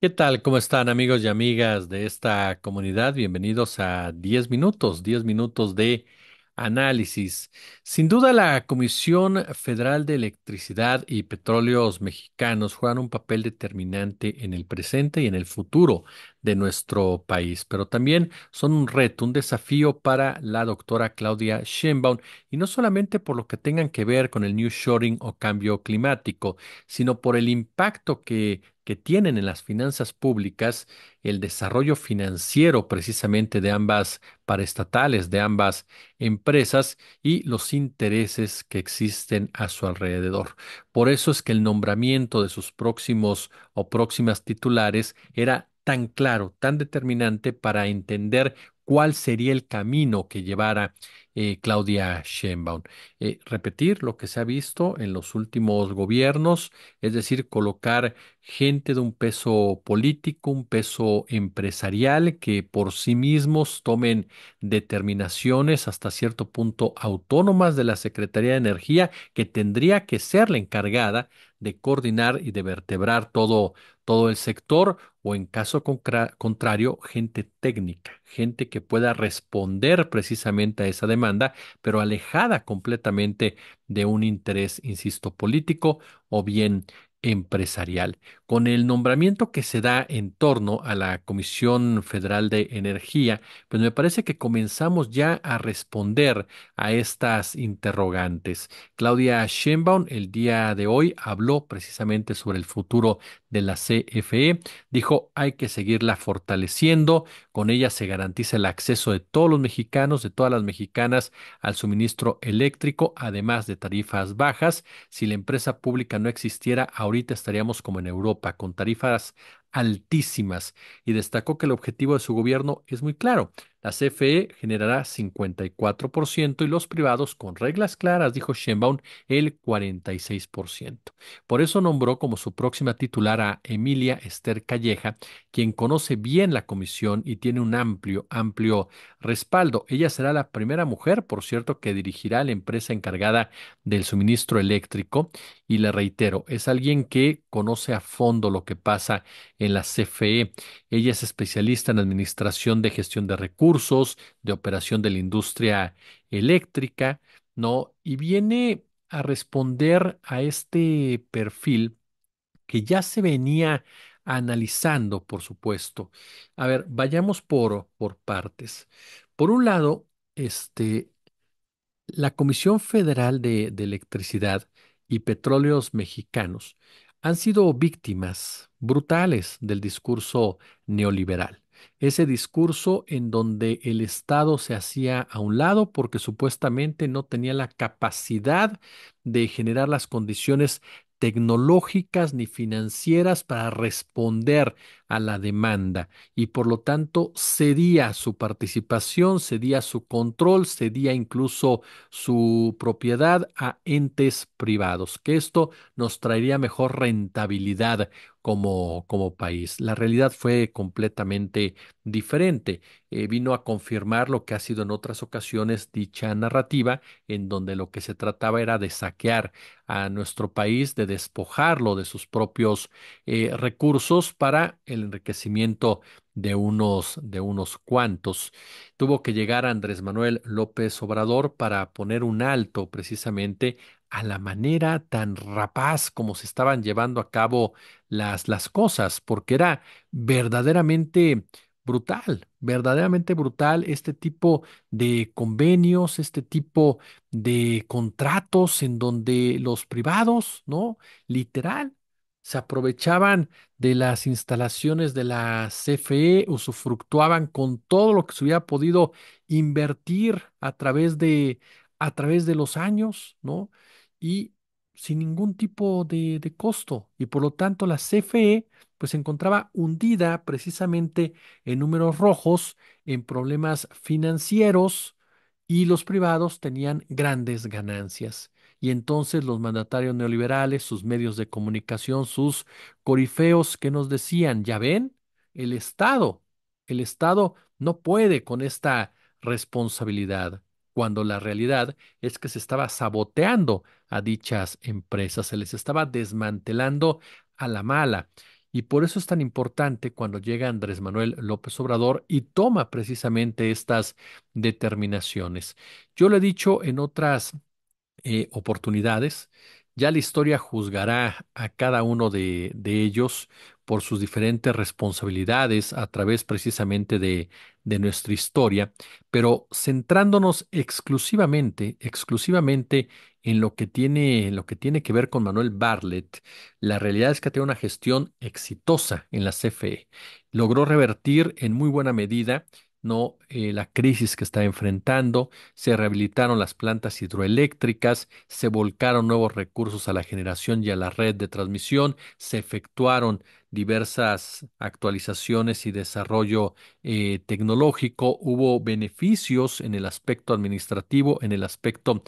¿Qué tal? ¿Cómo están amigos y amigas de esta comunidad? Bienvenidos a 10 minutos, 10 minutos de análisis. Sin duda la Comisión Federal de Electricidad y Petróleos Mexicanos juegan un papel determinante en el presente y en el futuro de nuestro país, pero también son un reto, un desafío para la doctora Claudia Sheinbaum, y no solamente por lo que tengan que ver con el new shoring o cambio climático, sino por el impacto que que tienen en las finanzas públicas el desarrollo financiero precisamente de ambas paraestatales, de ambas empresas y los intereses que existen a su alrededor. Por eso es que el nombramiento de sus próximos o próximas titulares era tan claro, tan determinante para entender cuál sería el camino que llevara eh, Claudia Sheinbaum. Eh, repetir lo que se ha visto en los últimos gobiernos, es decir, colocar gente de un peso político, un peso empresarial, que por sí mismos tomen determinaciones hasta cierto punto autónomas de la Secretaría de Energía, que tendría que ser la encargada de coordinar y de vertebrar todo, todo el sector o en caso contrario, gente técnica, gente que pueda responder precisamente a esa demanda pero alejada completamente de un interés, insisto, político o bien empresarial. Con el nombramiento que se da en torno a la Comisión Federal de Energía, pues me parece que comenzamos ya a responder a estas interrogantes. Claudia Sheinbaum el día de hoy habló precisamente sobre el futuro de la CFE, dijo hay que seguirla fortaleciendo, con ella se garantiza el acceso de todos los mexicanos, de todas las mexicanas al suministro eléctrico, además de tarifas bajas. Si la empresa pública no existiera, ahorita estaríamos como en Europa, con tarifas altísimas y destacó que el objetivo de su gobierno es muy claro, la CFE generará 54% y los privados, con reglas claras, dijo Sheinbaum, el 46%. Por eso nombró como su próxima titular a Emilia Esther Calleja, quien conoce bien la comisión y tiene un amplio, amplio respaldo. Ella será la primera mujer, por cierto, que dirigirá la empresa encargada del suministro eléctrico. Y le reitero, es alguien que conoce a fondo lo que pasa en la CFE. Ella es especialista en administración de gestión de recursos, de operación de la industria eléctrica, ¿no? Y viene a responder a este perfil que ya se venía analizando, por supuesto. A ver, vayamos por, por partes. Por un lado, este, la Comisión Federal de, de Electricidad y Petróleos Mexicanos han sido víctimas brutales del discurso neoliberal. Ese discurso en donde el Estado se hacía a un lado porque supuestamente no tenía la capacidad de generar las condiciones tecnológicas ni financieras para responder a la demanda y por lo tanto cedía su participación, cedía su control, cedía incluso su propiedad a entes privados, que esto nos traería mejor rentabilidad como, como país. La realidad fue completamente diferente. Eh, vino a confirmar lo que ha sido en otras ocasiones dicha narrativa, en donde lo que se trataba era de saquear a nuestro país, de despojarlo de sus propios eh, recursos para el el enriquecimiento de unos, de unos cuantos. Tuvo que llegar Andrés Manuel López Obrador para poner un alto precisamente a la manera tan rapaz como se estaban llevando a cabo las, las cosas, porque era verdaderamente brutal, verdaderamente brutal este tipo de convenios, este tipo de contratos en donde los privados, ¿no? Literal, se aprovechaban de las instalaciones de la CFE, o usufructuaban con todo lo que se hubiera podido invertir a través de, a través de los años, ¿no? Y sin ningún tipo de, de costo. Y por lo tanto la CFE pues se encontraba hundida precisamente en números rojos, en problemas financieros y los privados tenían grandes ganancias y entonces los mandatarios neoliberales, sus medios de comunicación, sus corifeos que nos decían, ya ven, el Estado, el Estado no puede con esta responsabilidad, cuando la realidad es que se estaba saboteando a dichas empresas, se les estaba desmantelando a la mala. Y por eso es tan importante cuando llega Andrés Manuel López Obrador y toma precisamente estas determinaciones. Yo lo he dicho en otras eh, oportunidades. Ya la historia juzgará a cada uno de, ellos por sus diferentes responsabilidades a través precisamente de, nuestra historia, pero centrándonos exclusivamente, exclusivamente en lo que tiene, en lo que tiene que ver con Manuel Bartlett, la realidad es que tiene una gestión exitosa en la CFE. Logró revertir en muy buena medida ¿no? Eh, la crisis que está enfrentando, se rehabilitaron las plantas hidroeléctricas, se volcaron nuevos recursos a la generación y a la red de transmisión, se efectuaron diversas actualizaciones y desarrollo eh, tecnológico, hubo beneficios en el aspecto administrativo, en el aspecto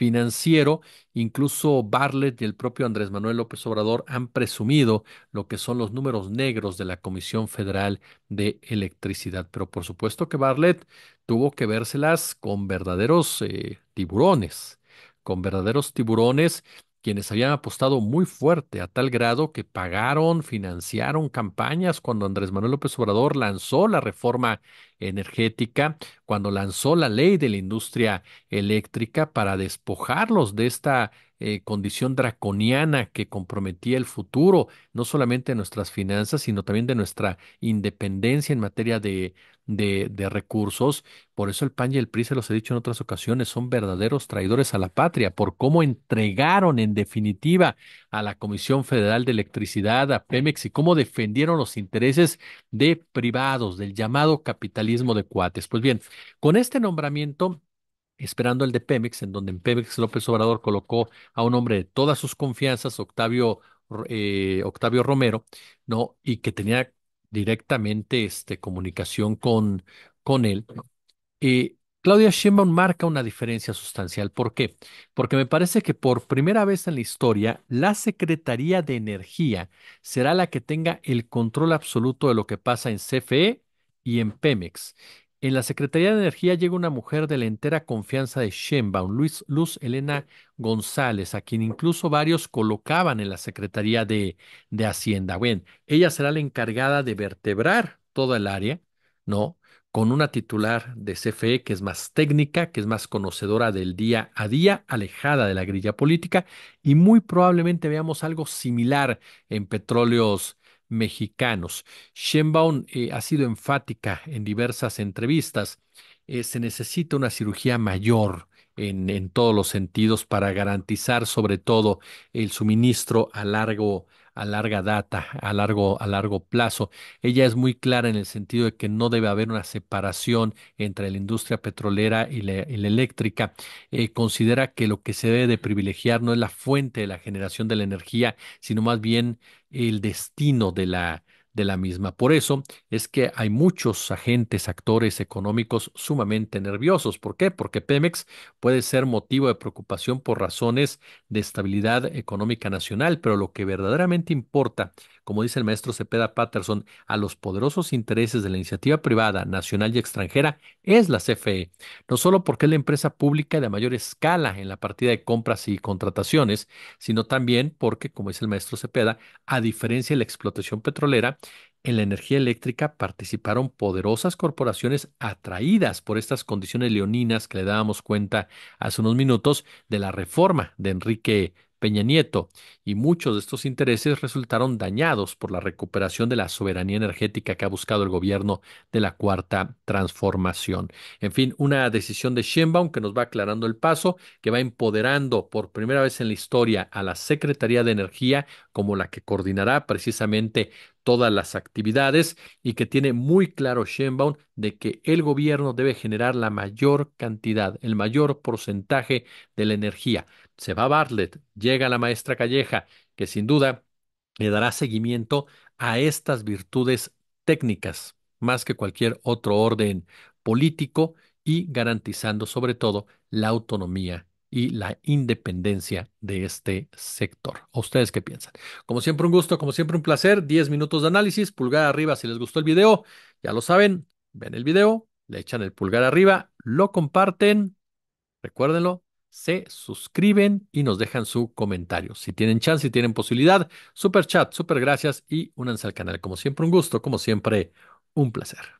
financiero. Incluso Barlet y el propio Andrés Manuel López Obrador han presumido lo que son los números negros de la Comisión Federal de Electricidad. Pero por supuesto que Barlet tuvo que vérselas con verdaderos eh, tiburones, con verdaderos tiburones quienes habían apostado muy fuerte a tal grado que pagaron, financiaron campañas cuando Andrés Manuel López Obrador lanzó la reforma energética, cuando lanzó la ley de la industria eléctrica para despojarlos de esta eh, condición draconiana que comprometía el futuro, no solamente de nuestras finanzas, sino también de nuestra independencia en materia de, de, recursos. Por eso el PAN y el PRI, se los he dicho en otras ocasiones, son verdaderos traidores a la patria, por cómo entregaron en definitiva a la Comisión Federal de Electricidad, a Pemex, y cómo defendieron los intereses de privados, del llamado capitalismo de cuates. Pues bien, con este nombramiento, esperando el de Pemex, en donde en Pemex López Obrador colocó a un hombre de todas sus confianzas, Octavio, eh, Romero, ¿no? Y que tenía directamente este, comunicación con, con él. Claudia Sheinbaum marca una diferencia sustancial. ¿Por qué? Porque me parece que por primera vez en la historia, la Secretaría de Energía será la que tenga el control absoluto de lo que pasa en CFE y en Pemex. En la Secretaría de Energía llega una mujer de la entera confianza de Sheinbaum, Luis, Luz Elena González, a quien incluso varios colocaban en la Secretaría de, de Hacienda. Bueno, ella será la encargada de vertebrar toda el área, ¿no? Con una titular de CFE que es más técnica, que es más conocedora del día a día, alejada de la grilla política, y muy probablemente veamos algo similar en petróleos mexicanos. Sheinbaum eh, ha sido enfática en diversas entrevistas. Eh, se necesita una cirugía mayor en, en, todos los sentidos para garantizar sobre todo el suministro a largo plazo a larga data, a largo, a largo plazo. Ella es muy clara en el sentido de que no debe haber una separación entre la industria petrolera y la, eléctrica. Eh, considera que lo que se debe de privilegiar no es la fuente de la generación de la energía, sino más bien el destino de la, de la misma. Por eso es que hay muchos agentes, actores económicos sumamente nerviosos. ¿Por qué? Porque Pemex puede ser motivo de preocupación por razones de estabilidad económica nacional, pero lo que verdaderamente importa, como dice el maestro Cepeda Patterson, a los poderosos intereses de la iniciativa privada, nacional y extranjera es la CFE, no solo porque es la empresa pública de mayor escala en la partida de compras y contrataciones, sino también porque, como dice el maestro Cepeda, a diferencia de la explotación petrolera, en la energía eléctrica participaron poderosas corporaciones atraídas por estas condiciones leoninas que le dábamos cuenta hace unos minutos de la reforma de Enrique Peña Nieto, y muchos de estos intereses resultaron dañados por la recuperación de la soberanía energética que ha buscado el gobierno de la Cuarta Transformación. En fin, una decisión de Sheinbaum que nos va aclarando el paso, que va empoderando por primera vez en la historia a la Secretaría de Energía como la que coordinará precisamente todas las actividades y que tiene muy claro Sheinbaum de que el gobierno debe generar la mayor cantidad, el mayor porcentaje de la energía se va Bartlett, llega la maestra Calleja, que sin duda le dará seguimiento a estas virtudes técnicas, más que cualquier otro orden político y garantizando sobre todo la autonomía y la independencia de este sector. ustedes qué piensan? Como siempre un gusto, como siempre un placer, 10 minutos de análisis, pulgar arriba si les gustó el video, ya lo saben, ven el video, le echan el pulgar arriba, lo comparten, recuérdenlo, se suscriben y nos dejan su comentario. Si tienen chance, si tienen posibilidad, super chat, super gracias y únanse al canal. Como siempre, un gusto, como siempre, un placer.